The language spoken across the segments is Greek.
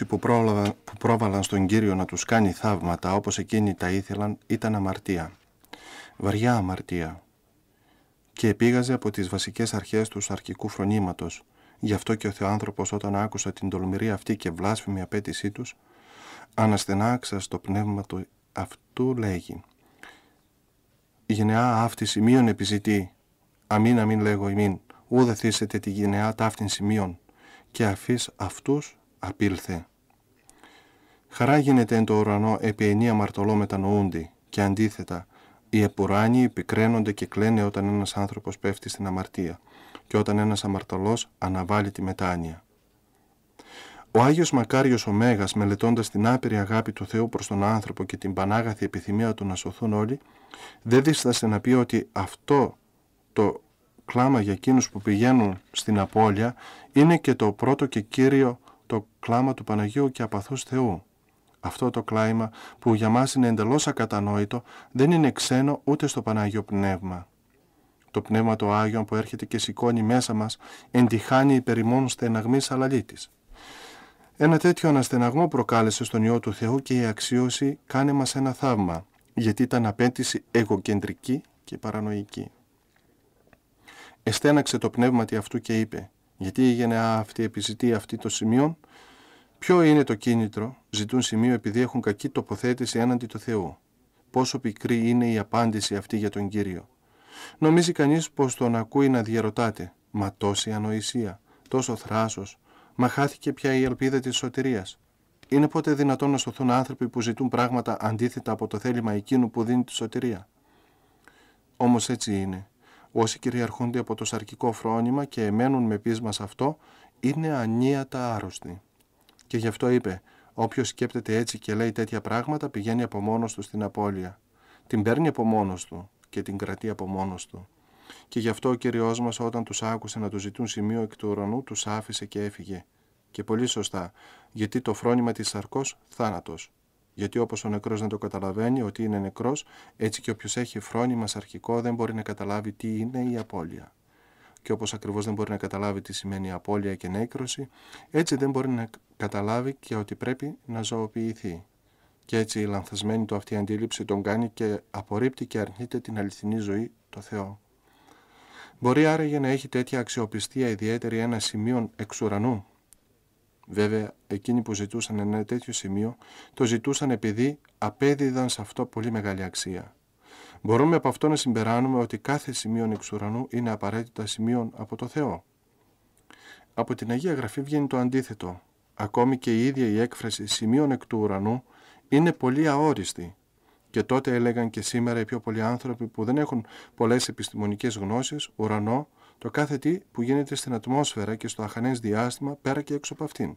Η που, πρόλαβα, που πρόβαλαν στον Κύριο να τους κάνει θαύματα όπως εκείνοι τα ήθελαν ήταν αμαρτία. Βαριά αμαρτία. Και επήγαζε από τις βασικές αρχές του αρχικού φρονήματος. Γι' αυτό και ο Θεοάνθρωπος όταν άκουσα την τολμηρή αυτή και βλάσφημη απέτησή τους, αναστενάξα στο πνεύμα του αυτού λέγει. Η γενεά αυτή σημείων επιζητεί, αμήν αμήν λέγω ημίν, ούδε θύσετε τη γενεά ταύτην σημείων, και αφής αυτούς απήλθε. Χαρά γίνεται εν το ουρανό επί ενία μαρτωλό μετανοούντι και αντίθετα οι επουράνιοι πικραίνονται και κλαίνε όταν ένας άνθρωπος πέφτει στην αμαρτία και όταν ένας αμαρτωλός αναβάλει τη μετάνοια. Ο Άγιος Μακάριος Μέγας, μελετώντας την άπειρη αγάπη του Θεού προς τον άνθρωπο και την πανάγαθη επιθυμία του να σωθούν όλοι, δεν δίστασε να πει ότι αυτό το κλάμα για εκείνους που πηγαίνουν στην απώλεια είναι και το πρώτο και κύριο κλάμα του Παναγίου και Απαθούς Θεού. Αυτό το κλάιμα που για μας είναι εντελώς ακατανόητο δεν είναι ξένο ούτε στο Πανάγιο Πνεύμα. Το Πνεύμα το Άγιο που έρχεται και σηκώνει μέσα μας εντυχάνει υπερ ημών στεναγμής αλαλίτης. Ένα τέτοιο αναστεναγμό προκάλεσε στον Υιό του Θεού και η αξίωση κάνει μας ένα θαύμα», γιατί ήταν απέτηση εγωκεντρική και παρανοϊκή. Εστέναξε το πνεύμα τη αυτού και είπε «Γιατί η γενεά αυτή επιζητεί αυτή το σημείο, Ποιο είναι το κίνητρο, ζητούν σημείο επειδή έχουν κακή τοποθέτηση έναντι του Θεού. Πόσο πικρή είναι η απάντηση αυτή για τον Κύριο. Νομίζει κανείς πως τον ακούει να διαρωτάται, μα τόση ανοησία, τόσο θράσος, μα χάθηκε πια η ελπίδα της σωτηρίας. Είναι πότε δυνατόν να σωθούν άνθρωποι που ζητούν πράγματα αντίθετα από το θέλημα εκείνου που δίνει τη σωτηρία. Όμως έτσι είναι. Όσοι κυριαρχούνται από το σαρκικό φρόνημα και εμένουν με πείσμα σε αυτό, είναι ανίατα άρρωστοι. Και γι' αυτό είπε: Όποιος σκέπτεται έτσι και λέει τέτοια πράγματα πηγαίνει από μόνος του στην απώλεια. Την παίρνει από μόνος του και την κρατεί από μόνος του. Και γι' αυτό ο κύριο μας, όταν τους άκουσε να του ζητούν σημείο εκ του ουρανού, τους άφησε και έφυγε. Και πολύ σωστά, γιατί το φρόνημα της σαρκός θάνατος. Γιατί όπως ο νεκρός δεν το καταλαβαίνει ότι είναι νεκρός, έτσι και όποιος έχει φρόνημα σαρκικό δεν μπορεί να καταλάβει τι είναι η απώλεια. Και όπως ακριβώς δεν μπορεί να καταλάβει τι σημαίνει απώλεια και νέκρωση, έτσι δεν μπορεί να καταλάβει και ότι πρέπει να ζωοποιηθεί. Και έτσι η λανθασμένη του αυτή αντίληψη τον κάνει και απορρίπτει και αρνείται την αληθινή ζωή, το Θεό. Μπορεί άραγε να έχει τέτοια αξιοπιστία ιδιαίτερη ένα σημείο εξ ουρανού. Βέβαια, εκείνοι που ζητούσαν ένα τέτοιο σημείο το ζητούσαν επειδή απέδιδαν σε αυτό πολύ μεγάλη αξία. Μπορούμε από αυτό να συμπεράνουμε ότι κάθε σημείο εξ ουρανού είναι απαραίτητα σημείο από το Θεό. Από την Αγία Γραφή βγαίνει το αντίθετο, Ακόμη και η ίδια η έκφραση «σημείων εκ του ουρανού» είναι πολύ αόριστη. Και τότε έλεγαν και σήμερα οι πιο πολλοί άνθρωποι που δεν έχουν πολλές επιστημονικές γνώσεις, ουρανό, το κάθε τι που γίνεται στην ατμόσφαιρα και στο αχανές διάστημα πέρα και έξω από αυτήν.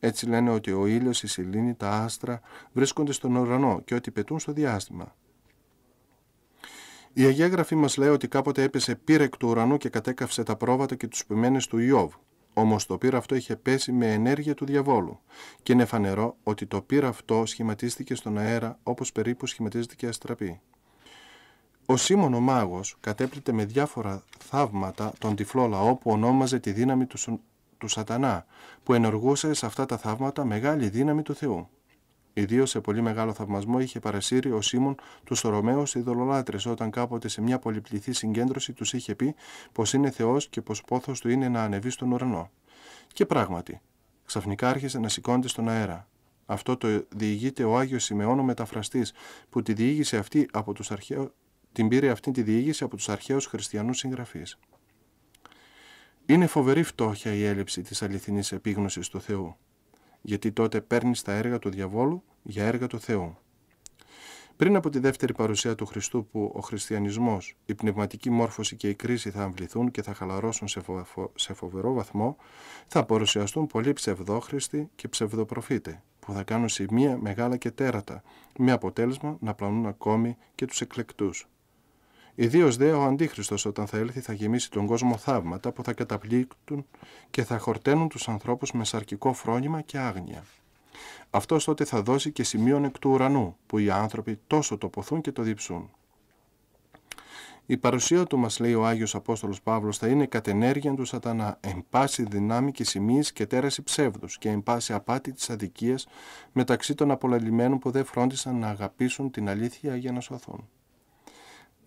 Έτσι λένε ότι ο ήλιος, η σελήνη, τα άστρα βρίσκονται στον ουρανό και ότι πετούν στο διάστημα. Η Αγία Γραφή μας λέει ότι κάποτε έπεσε πύρεκ του ουρανού και κατέκαυσε τα πρόβατα και τους ποιμένες του Ιώβ Όμως το πύρα αυτό είχε πέσει με ενέργεια του διαβόλου, και είναι φανερό ότι το πύρα αυτό σχηματίστηκε στον αέρα όπως περίπου σχηματίζεται και η αστραπή. Ο Σίμων ο μάγος κατέπληκε με διάφορα θαύματα τον τυφλό λαό που ονόμαζε τη δύναμη του, του σατανά, που ενεργούσε σε αυτά τα θαύματα μεγάλη δύναμη του Θεού. Ιδίως σε πολύ μεγάλο θαυμασμό είχε παρασύρει ο Σίμων τους Ρωμαίου δολολάτρε όταν κάποτε σε μια πολυπληθή συγκέντρωση τους είχε πει πως είναι Θεός και πως πόθος του είναι να ανεβεί στον ουρανό. Και πράγματι, ξαφνικά άρχισε να σηκώνεται στον αέρα. Αυτό το διηγείται ο Άγιος Σιμεών ο μεταφραστής, που τη διήγησε αυτή από τους αρχαίου... την πήρε αυτή τη διήγηση από τους αρχαίους χριστιανούς συγγραφείς. Είναι φοβερή φτώχεια η έλλειψη της αληθινής επίγνωσης του Θεού γιατί τότε παίρνεις τα έργα του διαβόλου για έργα του Θεού. Πριν από τη δεύτερη παρουσία του Χριστού που ο χριστιανισμός, η πνευματική μόρφωση και η κρίση θα αμβληθούν και θα χαλαρώσουν σε φοβερό βαθμό, θα παρουσιαστούν πολλοί ψευδόχριστοι και ψευδοπροφήτες, που θα κάνουν σημεία μεγάλα και τέρατα, με αποτέλεσμα να πλανούν ακόμη και τους εκλεκτούς. Ιδίως δε ο Αντίχρηστο, όταν θα έλθει θα γεμίσει τον κόσμο θαύματα που θα καταπλήκτουν και θα χορταίνουν τους ανθρώπους με σαρκικό φρόνημα και άγνοια. Αυτός τότε θα δώσει και σημείων εκ του ουρανού που οι άνθρωποι τόσο το ποθούν και το διψούν. Η παρουσία του, μας λέει ο Άγιος Απόστολος Παύλος, θα είναι κατ' ενέργεια του Σατανά, εν πάση δυνάμει και σημείες και τέραση ψεύδους και εν πάση απάτη της αδικίας μεταξύ των απολαλημένων που δεν φρόντισαν να αγαπήσουν την αλήθεια για να σωθούν.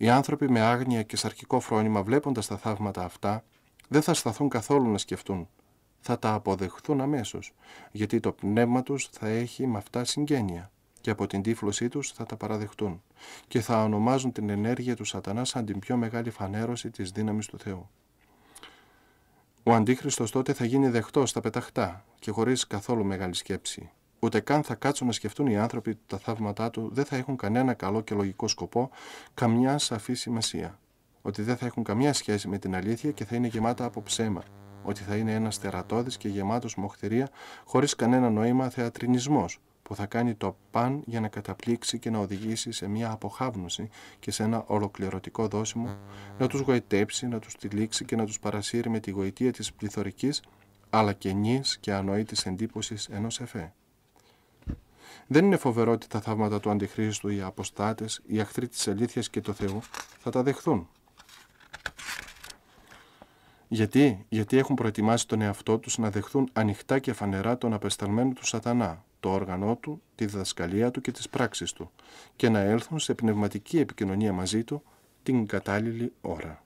Οι άνθρωποι με άγνοια και σαρκικό φρόνημα βλέποντας τα θαύματα αυτά δεν θα σταθούν καθόλου να σκεφτούν. Θα τα αποδεχθούν αμέσως, γιατί το πνεύμα τους θα έχει με αυτά συγγένεια και από την τύφλωσή τους θα τα παραδεχτούν και θα ονομάζουν την ενέργεια του σατανάς σαν την πιο μεγάλη φανέρωση της δύναμης του Θεού. Ο Αντίχριστος τότε θα γίνει δεχτός στα πεταχτά και χωρίς καθόλου μεγάλη σκέψη. Ούτε καν θα κάτσουν να σκεφτούν οι άνθρωποι τα θαύματά του δεν θα έχουν κανένα καλό και λογικό σκοπό, καμιά σαφή σημασία. Ότι δεν θα έχουν καμία σχέση με την αλήθεια και θα είναι γεμάτα από ψέμα. Ότι θα είναι ένας τερατώδης και γεμάτος μοχθηρία, χωρίς κανένα νόημα θεατρινισμός, που θα κάνει το παν για να καταπλήξει και να οδηγήσει σε μια αποχάβνωση και σε ένα ολοκληρωτικό δόσιμο, να τους γοητέψει, να τους τυλίξει και να τους παρασύρει με τη γοητεία της πληθωρικής, αλλά και νης και ανοήτης εντύπωσης ενός εφέ. Δεν είναι φοβερό ότι τα θαύματα του Αντιχρίστου, οι αποστάτες, οι αχθροί της αλήθειας και του Θεού θα τα δεχθούν. Γιατί, γιατί έχουν προετοιμάσει τον εαυτό τους να δεχθούν ανοιχτά και φανερά τον απεσταλμένο του σατανά, το όργανό του, τη διδασκαλία του και τις πράξεις του και να έλθουν σε πνευματική επικοινωνία μαζί του την κατάλληλη ώρα.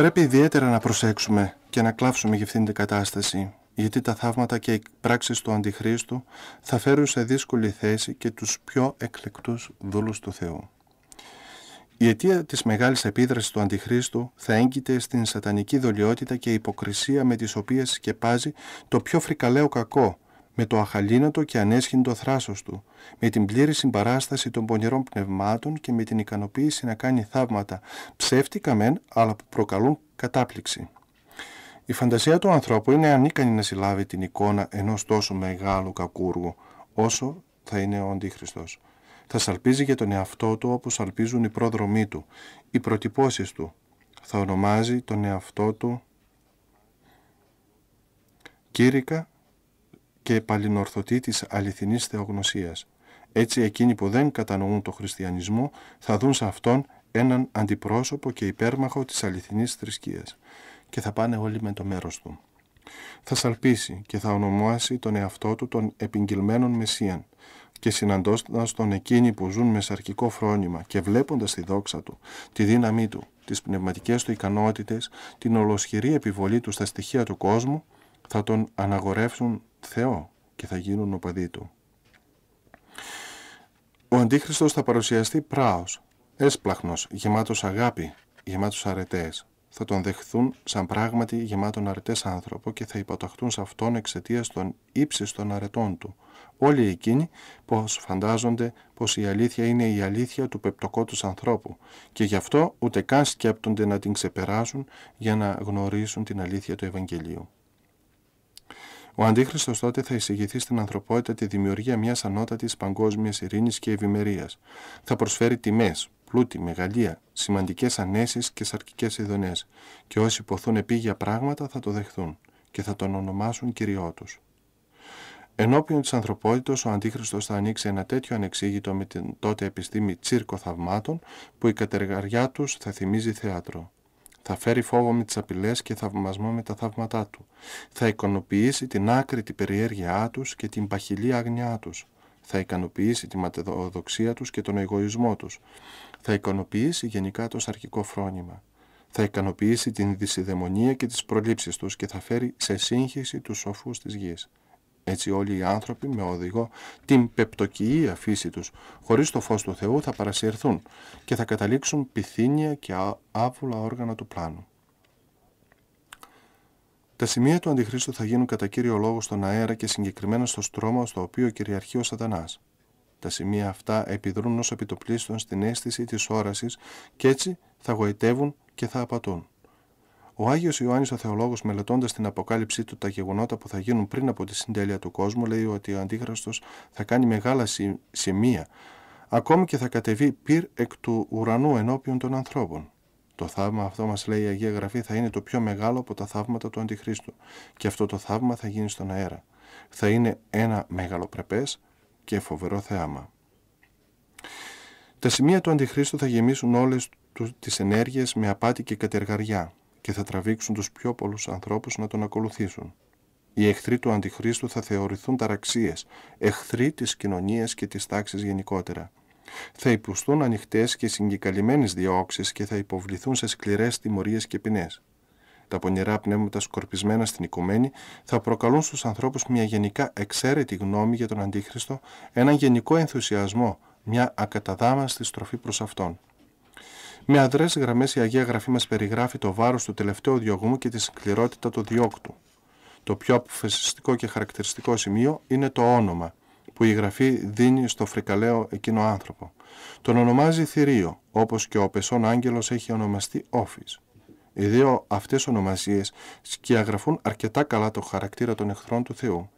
Πρέπει ιδιαίτερα να προσέξουμε και να κλάψουμε για αυτήν την κατάσταση, γιατί τα θαύματα και οι πράξεις του Αντιχρίστου θα φέρουν σε δύσκολη θέση και τους πιο εκλεκτούς δούλους του Θεού. Η αιτία της μεγάλης επίδρασης του Αντιχρίστου θα έγκυται στην σατανική δολιότητα και υποκρισία με τις οποίες σκεπάζει το πιο φρικαλαίο κακό, με το αχαλήνατο και ανέσχυντο θράσος του, με την πλήρη συμπαράσταση των πονηρών πνευμάτων και με την ικανοποίηση να κάνει θαύματα, ψεύτικα μεν, αλλά που προκαλούν κατάπληξη. Η φαντασία του ανθρώπου είναι ανίκανη να συλλάβει την εικόνα ενός τόσο μεγάλου κακούργου, όσο θα είναι ο Αντίχριστος. Θα σαλπίζει για τον εαυτό του όπως σαλπίζουν οι πρόδρομοί του, οι προτυπώσεις του. Θα ονομάζει τον εαυτό του «Κύρικα και παλινορθωτή της αληθινής θεογνωσίας. Έτσι εκείνοι που δεν κατανοούν το χριστιανισμό θα δουν σε αυτόν έναν αντιπρόσωπο και υπέρμαχο της αληθινής θρησκείας και θα πάνε όλοι με το μέρος του. Θα σαλπίσει και θα ονομάσει τον εαυτό του τον επιγγελμένον Μεσσίαν και συναντώντας τον εκείνοι που ζουν με σαρκικό φρόνημα και βλέποντας τη δόξα του, τη δύναμή του, τις πνευματικές του ικανότητες, την ολοσχερή επιβολή του στα στοιχεία του κόσμου, θα τον αναγορεύσουν Θεό και θα γίνουν οπαδοί του. Ο Αντίχριστος θα παρουσιαστεί πράος, έσπλαχνος, γεμάτος αγάπη, γεμάτος αρετές. Θα τον δεχθούν σαν πράγματι γεμάτον αρετές άνθρωπο και θα υποταχτούν σε αυτόν εξαιτίας των των αρετών του. Όλοι εκείνοι πως φαντάζονται πως η αλήθεια είναι η αλήθεια του πεπτοκότους ανθρώπου και γι' αυτό ούτε καν σκέπτονται να την ξεπεράσουν για να γνωρίσουν την αλήθεια του Ευαγγελίου. Ο Αντίχριστος τότε θα εισηγηθεί στην ανθρωπότητα τη δημιουργία μιας ανώτατης παγκόσμιας ειρήνης και ευημερίας. Θα προσφέρει τιμές, πλούτη, μεγαλεία, σημαντικές ανέσεις και σαρκικές ειδονές και όσοι ποθούν επίγεια πράγματα θα το δεχθούν και θα τον ονομάσουν Κυριό τους. Ενώπιον της ανθρωπότητας ο Αντίχριστος θα ανοίξει ένα τέτοιο ανεξήγητο με την τότε επιστήμη τσίρκο θαυμάτων που η κατεργαριά τους θα θυμίζει θέατρο. Θα φέρει φόβο με τις απειλές και θαυμασμό με τα θαύματά του. Θα ικανοποιήσει την την περιέργειά τους και την παχυλή άγνοιά τους. Θα ικανοποιήσει τη ματαιοδοξία τους και τον εγωισμό τους. Θα ικανοποιήσει γενικά το σαρκικό φρόνημα. Θα ικανοποιήσει την δυσιδαιμονία και τις προλήψεις τους και θα φέρει σε σύγχυση τους σοφούς της γης. Έτσι όλοι οι άνθρωποι με οδηγό την πεπτοκυή φύση τους, χωρίς το φως του Θεού θα παρασυρθούν και θα καταλήξουν πυθύνια και άβουλα όργανα του πλάνου. Τα σημεία του Αντιχρίστου θα γίνουν κατά κύριο λόγο στον αέρα και συγκεκριμένα στο στρώμα στο οποίο κυριαρχεί ο Σατανάς. Τα σημεία αυτά επιδρούν ως επιτοπλίστων στην αίσθηση της όρασης και έτσι θα γοητεύουν και θα απατούν. Ο Άγιος Ιωάννης ο Θεολόγος, μελετώντας την αποκάλυψή του τα γεγονότα που θα γίνουν πριν από τη συντέλεια του κόσμου, λέει ότι ο Αντίχραστος θα κάνει μεγάλα σημεία, ακόμη και θα κατεβεί πυρ εκ του ουρανού ενώπιον των ανθρώπων. Το θαύμα αυτό, μας λέει η Αγία Γραφή, θα είναι το πιο μεγάλο από τα θαύματα του Αντιχρίστου. Και αυτό το θαύμα θα γίνει στον αέρα. Θα είναι ένα μεγαλοπρεπές και φοβερό θέαμα. Τα σημεία του Αντιχρίστου θα γεμίσουν όλες τις ενέργειες με απάτη και κατεργαριά και θα τραβήξουν τους πιο πολλούς ανθρώπους να τον ακολουθήσουν. Οι εχθροί του Αντιχρίστου θα θεωρηθούν ταραξίες, εχθροί της κοινωνίας και της τάξης γενικότερα. Θα υπουστούν ανοιχτές και συγκεκαλυμμένες διώξεις και θα υποβληθούν σε σκληρές τιμωρίες και ποινές. Τα πονηρά πνεύματα σκορπισμένα στην οικουμένη θα προκαλούν στους ανθρώπους μια γενικά εξαίρετη γνώμη για τον Αντίχριστο, έναν γενικό ενθουσιασμό, μια ακαταδάμαστη στροφή προς Αυτόν. Με αδρές γραμμές η Αγία Γραφή μας περιγράφει το βάρος του τελευταίου διωγμού και τη σκληρότητα του διώκτου. Το πιο αποφασιστικό και χαρακτηριστικό σημείο είναι το όνομα που η Γραφή δίνει στο φρικαλαίο εκείνο άνθρωπο. Τον ονομάζει Θηρίο, όπως και ο πεσόν άγγελος έχει ονομαστεί Όφης. Οι δύο αυτές ονομασίες σκιαγραφούν αρκετά καλά το χαρακτήρα των εχθρών του Θεού.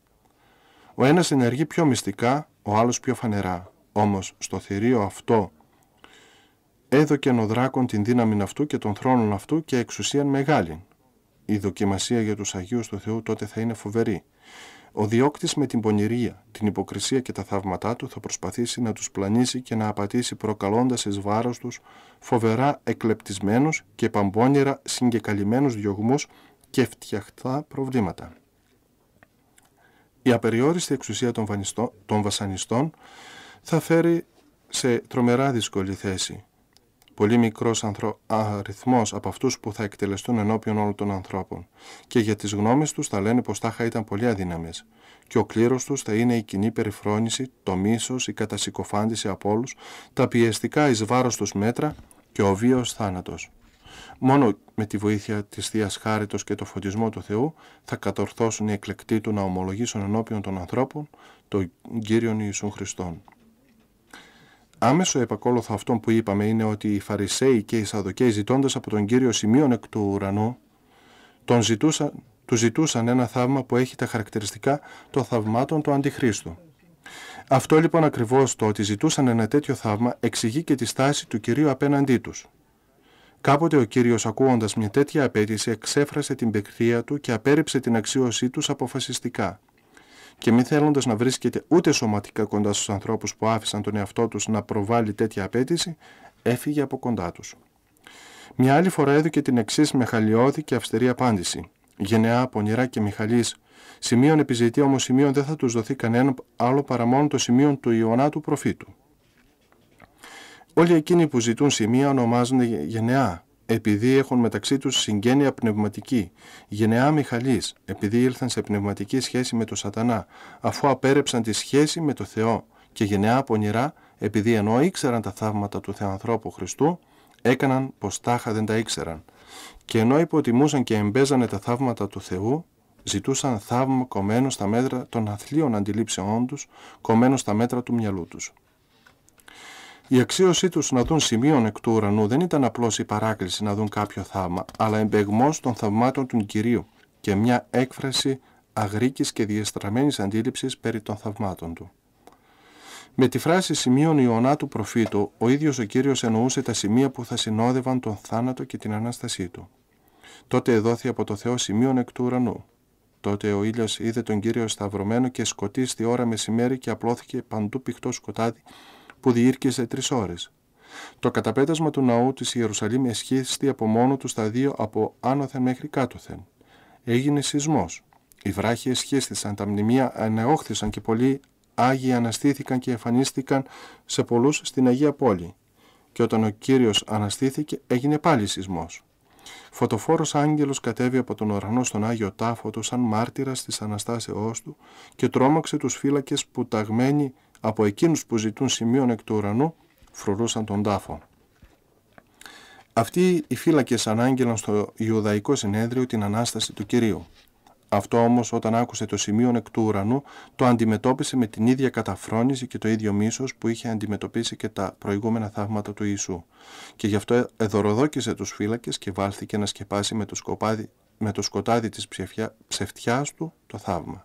Ο ένας ενεργεί πιο μυστικά, ο άλλος πιο φανερά. Όμως στο θηρίο αυτό Έδωκεν ο δράκον την δύναμη αυτού και των θρόνων αυτού και εξουσίαν μεγάλην. Η δοκιμασία για τους Αγίους του Θεού τότε θα είναι φοβερή. Ο διώκτης με την πονηρία, την υποκρισία και τα θαύματά του θα προσπαθήσει να τους πλανήσει και να απατήσει προκαλώντας εις βάρος τους φοβερά εκλεπτισμένους και παμπώνυρα συγκεκαλυμμένους διωγμούς και φτιαχτά προβλήματα. Η απεριόριστη εξουσία των, βασανιστών θα φέρει σε τρομερά δύσκολη θέση πολύ μικρός ανθρω... αριθμός από αυτούς που θα εκτελεστούν ενώπιον όλων των ανθρώπων και για τις γνώμες τους θα λένε πως τάχα ήταν πολύ αδύναμες και ο κλήρος τους θα είναι η κοινή περιφρόνηση, το μίσος, η κατασυκοφάντηση από όλους, τα πιεστικά εις βάρος τους μέτρα και ο βίος θάνατος. Μόνο με τη βοήθεια της θείας Χάριτος και το φωτισμό του Θεού θα κατορθώσουν οι εκλεκτοί του να ομολογήσουν ενώπιον των ανθρώπων τον Κύριον Ιησού Χριστόν. Άμεσο επακόλουθο αυτό που είπαμε είναι ότι οι Φαρισαίοι και οι Σαδοκαίοι ζητώντας από τον Κύριο σημείων εκ του ουρανού, τον ζητούσαν, του ζητούσαν ένα θαύμα που έχει τα χαρακτηριστικά των θαυμάτων του Αντιχρίστου. Αυτό λοιπόν ακριβώς το ότι ζητούσαν ένα τέτοιο θαύμα εξηγεί και τη στάση του Κυρίου απέναντί τους. Κάποτε ο Κύριος ακούοντας μια τέτοια απέτηση εξέφρασε την πεκτρία του και απέρριψε την αξίωσή τους αποφασιστικά και μη θέλοντας να βρίσκεται ούτε σωματικά κοντά στους ανθρώπους που άφησαν τον εαυτό τους να προβάλλει τέτοια απέτηση, έφυγε από κοντά τους. Μια άλλη φορά έδωκε την εξής μεχαλιώδη και αυστηρή απάντηση. Γενεά, πονηρά και μηχαλή, σημείων επιζητεί όμως σημείων δεν θα τους δοθεί κανένα άλλο παρά μόνο το σημείο του Ιωνά του προφήτου. Όλοι εκείνοι που ζητούν σημεία ονομάζονται γενεά, επειδή έχουν μεταξύ τους συγγένεια πνευματική, γενεά Μιχαλής, επειδή ήλθαν σε πνευματική σχέση με τον σατανά, αφού απέρεψαν τη σχέση με το Θεό και γενεά πονηρά, επειδή ενώ ήξεραν τα θαύματα του Θεανθρώπου Χριστού, έκαναν πως τάχα δεν τα ήξεραν. Και ενώ υποτιμούσαν και εμπέζανε τα θαύματα του Θεού, ζητούσαν θαύμα κομμένο στα μέτρα των αθλίων αντιλήψεών τους, κομμένο στα μέτρα του μυαλού τους. Η αξίωσή τους να δουν σημείων εκ του ουρανού δεν ήταν απλώς η παράκληση να δουν κάποιο θαύμα, αλλά εμπεγμός των θαυμάτων του Κυρίου και μια έκφραση αγρίκης και διεστραμμένης αντίληψης περί των θαυμάτων του. Με τη φράση σημείων Ιωνά του προφήτου, ο ίδιος ο Κύριος εννοούσε τα σημεία που θα συνόδευαν τον θάνατο και την Ανάστασή του. Τότε εδόθη από το Θεό σημείων εκ του ουρανού. Τότε ο ήλιος είδε τον Κύριο σταυρωμένο και σκοτίστη ώρα μεσημέρι και απλώθηκε παντού πηχτό σκοτάδι που διήρκεσε τρεις ώρες. Το καταπέτασμα του ναού της Ιερουσαλήμ εσχίστη από μόνο του στα δύο από άνωθεν μέχρι κάτωθεν. Έγινε σεισμός. Οι βράχοι εσχίστησαν, τα μνημεία ανεόχθησαν και πολλοί άγιοι αναστήθηκαν και εμφανίστηκαν σε πολλούς στην Αγία Πόλη. Και όταν ο κύριος αναστήθηκε έγινε πάλι σεισμός. Φωτοφόρος Άγγελος κατέβη από τον ουρανό στον Άγιο Τάφο του σαν μάρτυρα τη Αναστάσεώς του και τρόμαξε τους φύλακες που ταγμένοι από εκείνους που ζητούν σημείων εκ του ουρανού φρουρούσαν τον τάφο. Αυτοί οι φύλακες ανάγγελαν στο Ιουδαϊκό Συνέδριο την Ανάσταση του Κυρίου. Αυτό όμως όταν άκουσε το σημείο εκ του ουρανού το αντιμετώπισε με την ίδια καταφρόνηση και το ίδιο μίσος που είχε αντιμετωπίσει και τα προηγούμενα θαύματα του Ιησού. Και γι' αυτό εδωροδόκησε τους φύλακες και βάλθηκε να σκεπάσει με το, σκοπάδι, με το σκοτάδι της ψευτιάς του το θαύμα.